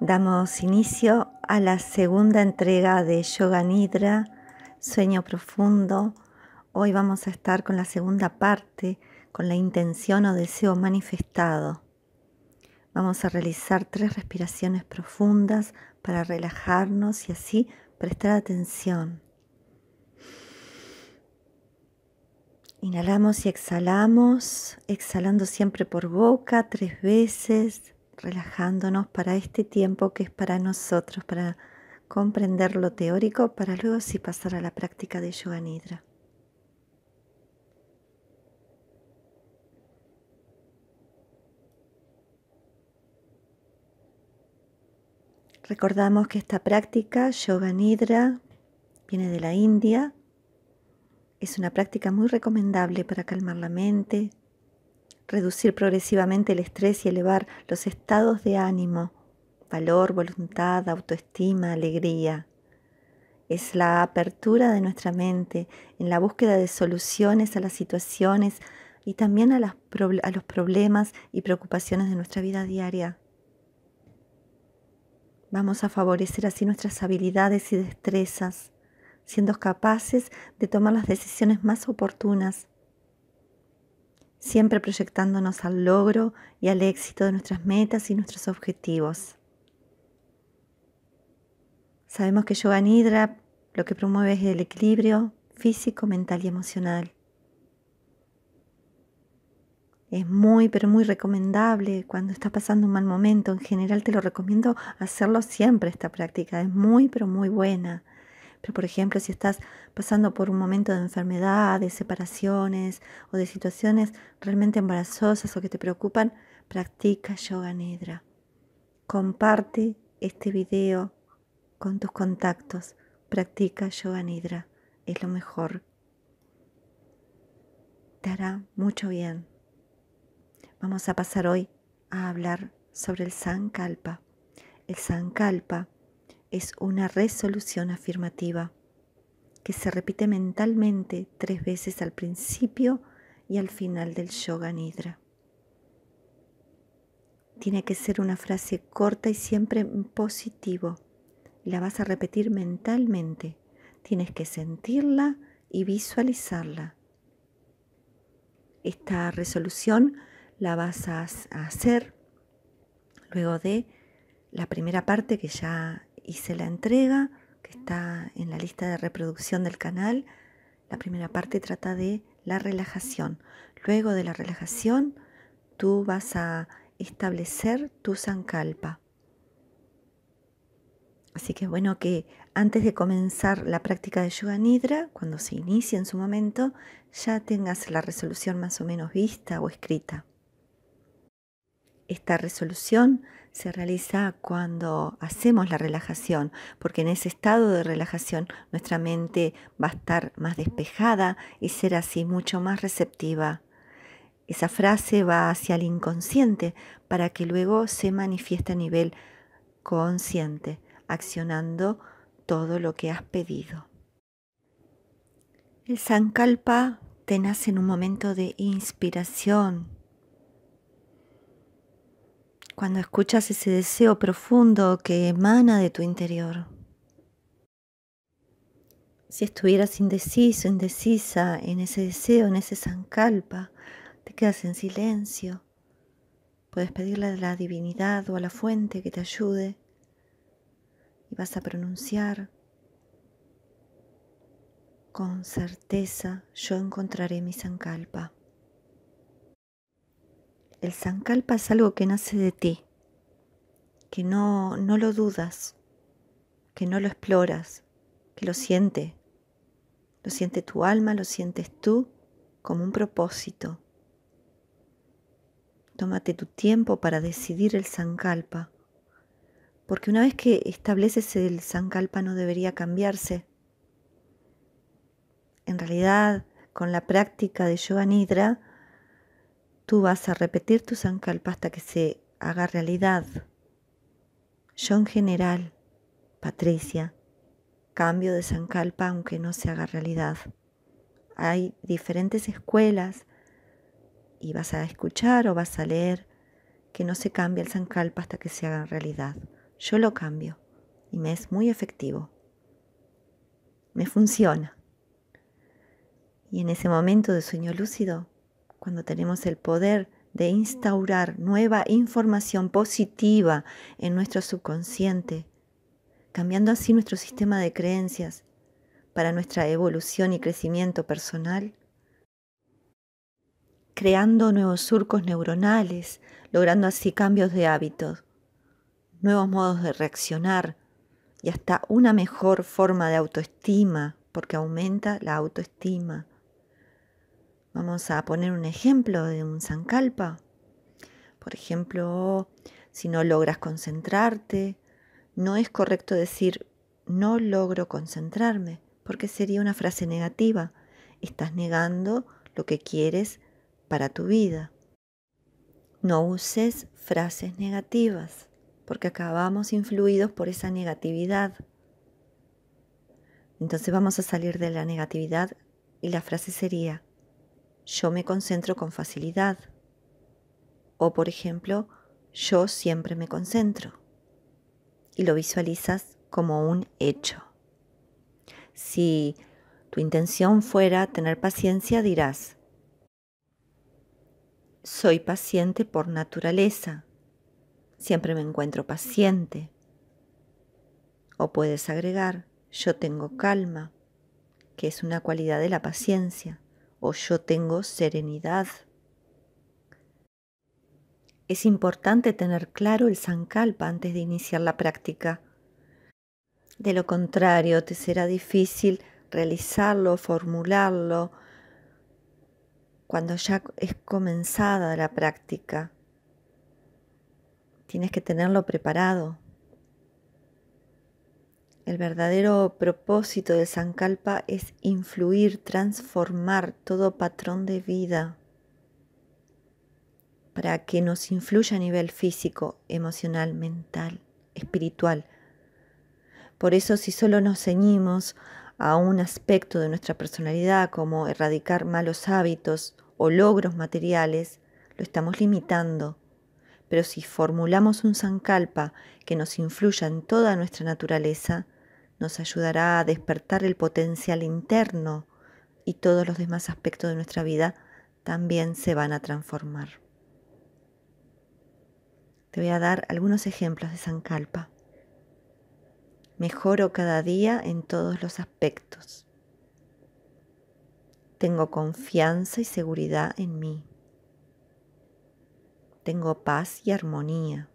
Damos inicio a la segunda entrega de Yoga Nidra, Sueño Profundo. Hoy vamos a estar con la segunda parte, con la intención o deseo manifestado. Vamos a realizar tres respiraciones profundas para relajarnos y así prestar atención. Inhalamos y exhalamos, exhalando siempre por boca tres veces, relajándonos para este tiempo que es para nosotros, para comprender lo teórico, para luego sí pasar a la práctica de Yoga Nidra. Recordamos que esta práctica, Yoga Nidra, viene de la India es una práctica muy recomendable para calmar la mente, reducir progresivamente el estrés y elevar los estados de ánimo, valor, voluntad, autoestima, alegría. Es la apertura de nuestra mente en la búsqueda de soluciones a las situaciones y también a, a los problemas y preocupaciones de nuestra vida diaria. Vamos a favorecer así nuestras habilidades y destrezas siendo capaces de tomar las decisiones más oportunas, siempre proyectándonos al logro y al éxito de nuestras metas y nuestros objetivos. Sabemos que Yoga Nidra lo que promueve es el equilibrio físico, mental y emocional. Es muy, pero muy recomendable cuando estás pasando un mal momento. En general te lo recomiendo hacerlo siempre esta práctica. Es muy, pero muy buena por ejemplo, si estás pasando por un momento de enfermedad, de separaciones o de situaciones realmente embarazosas o que te preocupan, practica yoga nidra. Comparte este video con tus contactos. Practica yoga nidra. Es lo mejor. Te hará mucho bien. Vamos a pasar hoy a hablar sobre el Sankalpa. El Sankalpa es una resolución afirmativa que se repite mentalmente tres veces al principio y al final del yoga nidra. Tiene que ser una frase corta y siempre positivo. La vas a repetir mentalmente. Tienes que sentirla y visualizarla. Esta resolución la vas a hacer luego de la primera parte que ya y se la entrega, que está en la lista de reproducción del canal. La primera parte trata de la relajación. Luego de la relajación, tú vas a establecer tu sankalpa. Así que es bueno que antes de comenzar la práctica de yoga nidra, cuando se inicie en su momento, ya tengas la resolución más o menos vista o escrita. Esta resolución se realiza cuando hacemos la relajación, porque en ese estado de relajación nuestra mente va a estar más despejada y ser así mucho más receptiva. Esa frase va hacia el inconsciente para que luego se manifieste a nivel consciente, accionando todo lo que has pedido. El Sankalpa te nace en un momento de inspiración, cuando escuchas ese deseo profundo que emana de tu interior. Si estuvieras indeciso, indecisa en ese deseo, en ese zancalpa, te quedas en silencio. Puedes pedirle a la divinidad o a la fuente que te ayude y vas a pronunciar con certeza yo encontraré mi zancalpa. El Sankalpa es algo que nace de ti, que no, no lo dudas, que no lo exploras, que lo siente. Lo siente tu alma, lo sientes tú como un propósito. Tómate tu tiempo para decidir el Sankalpa, porque una vez que estableces el Sankalpa no debería cambiarse. En realidad, con la práctica de Yoga Nidra, Tú vas a repetir tu sankalpa hasta que se haga realidad. Yo en general, Patricia, cambio de zancalpa aunque no se haga realidad. Hay diferentes escuelas y vas a escuchar o vas a leer que no se cambia el sankalpa hasta que se haga realidad. Yo lo cambio y me es muy efectivo. Me funciona. Y en ese momento de sueño lúcido, cuando tenemos el poder de instaurar nueva información positiva en nuestro subconsciente, cambiando así nuestro sistema de creencias para nuestra evolución y crecimiento personal, creando nuevos surcos neuronales, logrando así cambios de hábitos, nuevos modos de reaccionar y hasta una mejor forma de autoestima, porque aumenta la autoestima Vamos a poner un ejemplo de un zancalpa. Por ejemplo, si no logras concentrarte, no es correcto decir no logro concentrarme, porque sería una frase negativa. Estás negando lo que quieres para tu vida. No uses frases negativas, porque acabamos influidos por esa negatividad. Entonces vamos a salir de la negatividad y la frase sería, yo me concentro con facilidad. O por ejemplo, yo siempre me concentro. Y lo visualizas como un hecho. Si tu intención fuera tener paciencia, dirás, soy paciente por naturaleza. Siempre me encuentro paciente. O puedes agregar, yo tengo calma, que es una cualidad de la paciencia o yo tengo serenidad. Es importante tener claro el sankalpa antes de iniciar la práctica. De lo contrario, te será difícil realizarlo, formularlo, cuando ya es comenzada la práctica. Tienes que tenerlo preparado. El verdadero propósito del Sankalpa es influir, transformar todo patrón de vida para que nos influya a nivel físico, emocional, mental, espiritual. Por eso si solo nos ceñimos a un aspecto de nuestra personalidad como erradicar malos hábitos o logros materiales, lo estamos limitando. Pero si formulamos un sankalpa que nos influya en toda nuestra naturaleza, nos ayudará a despertar el potencial interno y todos los demás aspectos de nuestra vida también se van a transformar. Te voy a dar algunos ejemplos de Sankalpa. Mejoro cada día en todos los aspectos. Tengo confianza y seguridad en mí. Tengo paz y armonía.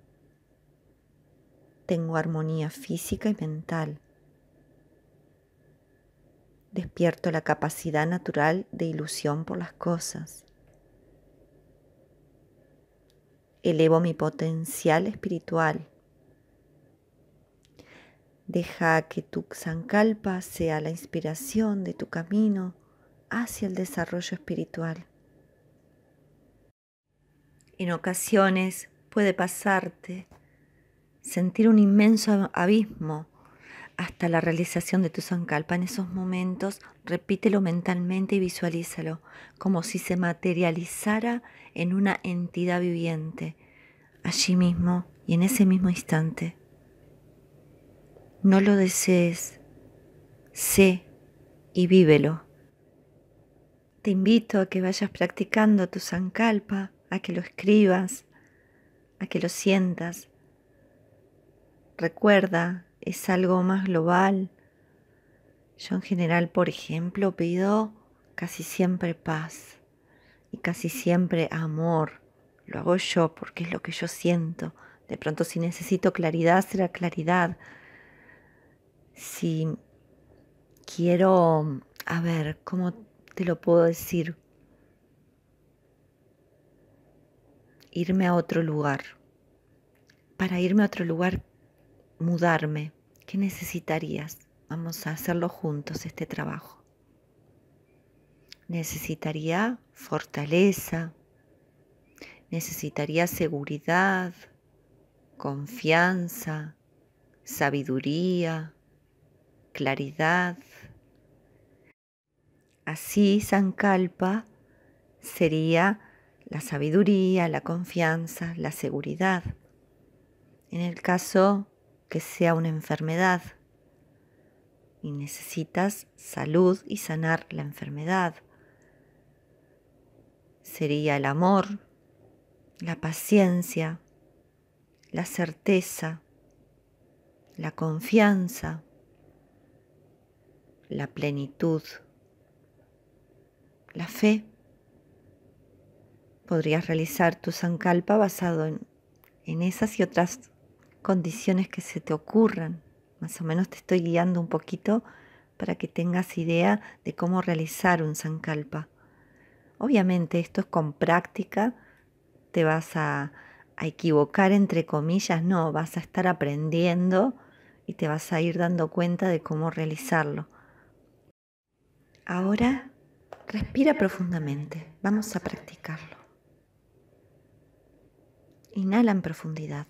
Tengo armonía física y mental despierto la capacidad natural de ilusión por las cosas. Elevo mi potencial espiritual. Deja que tu Xancalpa sea la inspiración de tu camino hacia el desarrollo espiritual. En ocasiones puede pasarte sentir un inmenso abismo hasta la realización de tu sankalpa. En esos momentos, repítelo mentalmente y visualízalo, como si se materializara en una entidad viviente, allí mismo y en ese mismo instante. No lo desees, sé y vívelo. Te invito a que vayas practicando tu sankalpa, a que lo escribas, a que lo sientas. Recuerda es algo más global. Yo en general, por ejemplo, pido casi siempre paz y casi siempre amor. Lo hago yo porque es lo que yo siento. De pronto si necesito claridad, será claridad. Si quiero, a ver, ¿cómo te lo puedo decir? Irme a otro lugar. Para irme a otro lugar mudarme, ¿qué necesitarías? Vamos a hacerlo juntos este trabajo. Necesitaría fortaleza, necesitaría seguridad, confianza, sabiduría, claridad. Así Sankalpa sería la sabiduría, la confianza, la seguridad. En el caso que sea una enfermedad. Y necesitas salud y sanar la enfermedad. Sería el amor, la paciencia, la certeza, la confianza, la plenitud, la fe. Podrías realizar tu sankalpa basado en, en esas y otras condiciones que se te ocurran. Más o menos te estoy guiando un poquito para que tengas idea de cómo realizar un sankalpa. Obviamente esto es con práctica, te vas a, a equivocar entre comillas, no, vas a estar aprendiendo y te vas a ir dando cuenta de cómo realizarlo. Ahora respira profundamente, vamos a practicarlo. Inhala en profundidad.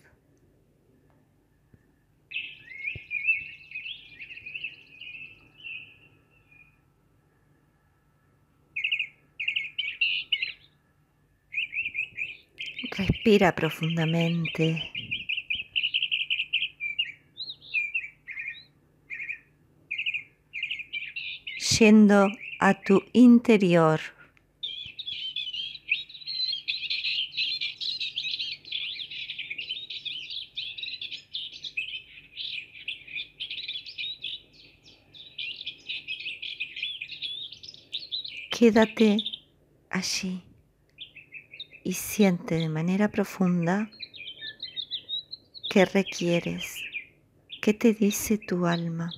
Respira profundamente. Yendo a tu interior. Quédate allí y siente de manera profunda qué requieres, qué te dice tu alma.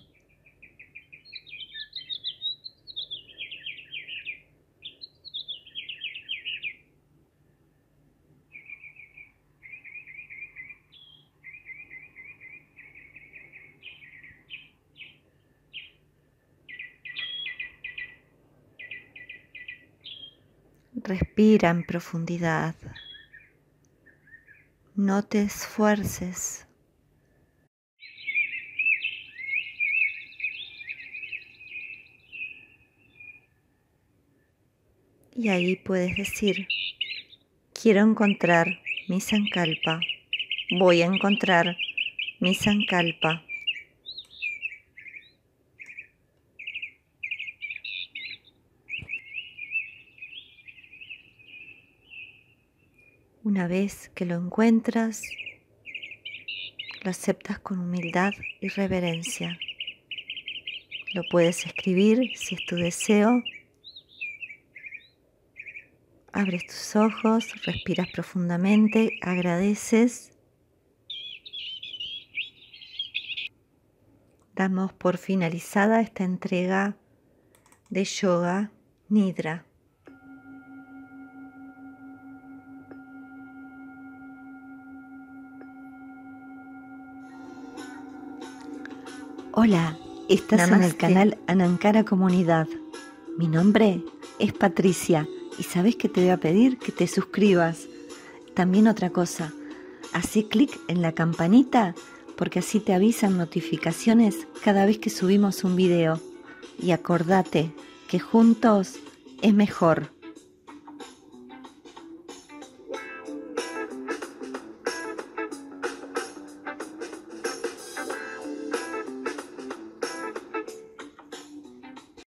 Respira en profundidad. No te esfuerces. Y ahí puedes decir, quiero encontrar mi sankalpa. Voy a encontrar mi sankalpa. Una vez que lo encuentras, lo aceptas con humildad y reverencia. Lo puedes escribir si es tu deseo. Abres tus ojos, respiras profundamente, agradeces. Damos por finalizada esta entrega de yoga nidra. Hola, estás en el canal Anankara Comunidad. Mi nombre es Patricia y sabes que te voy a pedir que te suscribas. También otra cosa, hace clic en la campanita porque así te avisan notificaciones cada vez que subimos un video. Y acordate que juntos es mejor.